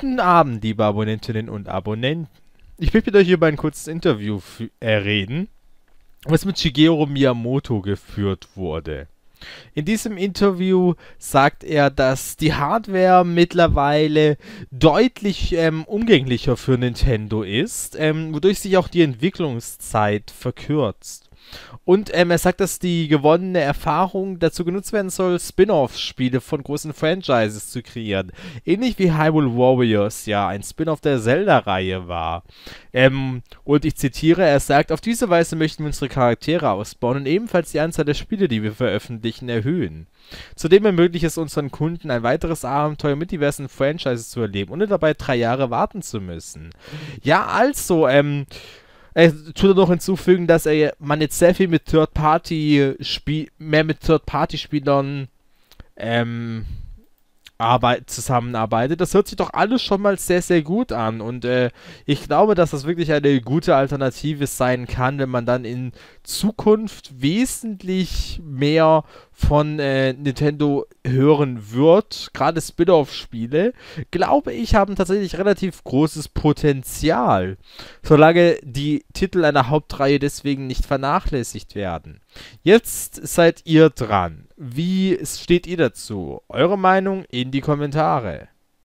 Guten Abend, liebe Abonnentinnen und Abonnenten. Ich will mit euch über ein kurzes Interview äh, reden, was mit Shigeru Miyamoto geführt wurde. In diesem Interview sagt er, dass die Hardware mittlerweile deutlich ähm, umgänglicher für Nintendo ist, ähm, wodurch sich auch die Entwicklungszeit verkürzt. Und ähm, er sagt, dass die gewonnene Erfahrung dazu genutzt werden soll, Spin-off-Spiele von großen Franchises zu kreieren. Ähnlich wie Hyrule Warriors ja ein Spin-off der Zelda-Reihe war. Ähm, und ich zitiere, er sagt, auf diese Weise möchten wir unsere Charaktere ausbauen und ebenfalls die Anzahl der Spiele, die wir veröffentlichen, erhöhen. Zudem ermöglicht es unseren Kunden ein weiteres Abenteuer mit diversen Franchises zu erleben, ohne dabei drei Jahre warten zu müssen. Ja, also, ähm, ich äh, tut noch hinzufügen, dass er man jetzt sehr viel mit Third-Party-Spiel, äh, mehr mit Third-Party-Spielern ähm, zusammenarbeitet. Das hört sich doch alles schon mal sehr, sehr gut an. Und äh, ich glaube, dass das wirklich eine gute Alternative sein kann, wenn man dann in Zukunft wesentlich mehr von äh, Nintendo hören wird. Gerade Spin-off-Spiele, glaube ich, haben tatsächlich relativ großes Potenzial, solange die Titel einer Hauptreihe deswegen nicht vernachlässigt werden. Jetzt seid ihr dran. Wie steht ihr dazu? Eure Meinung in die Kommentare.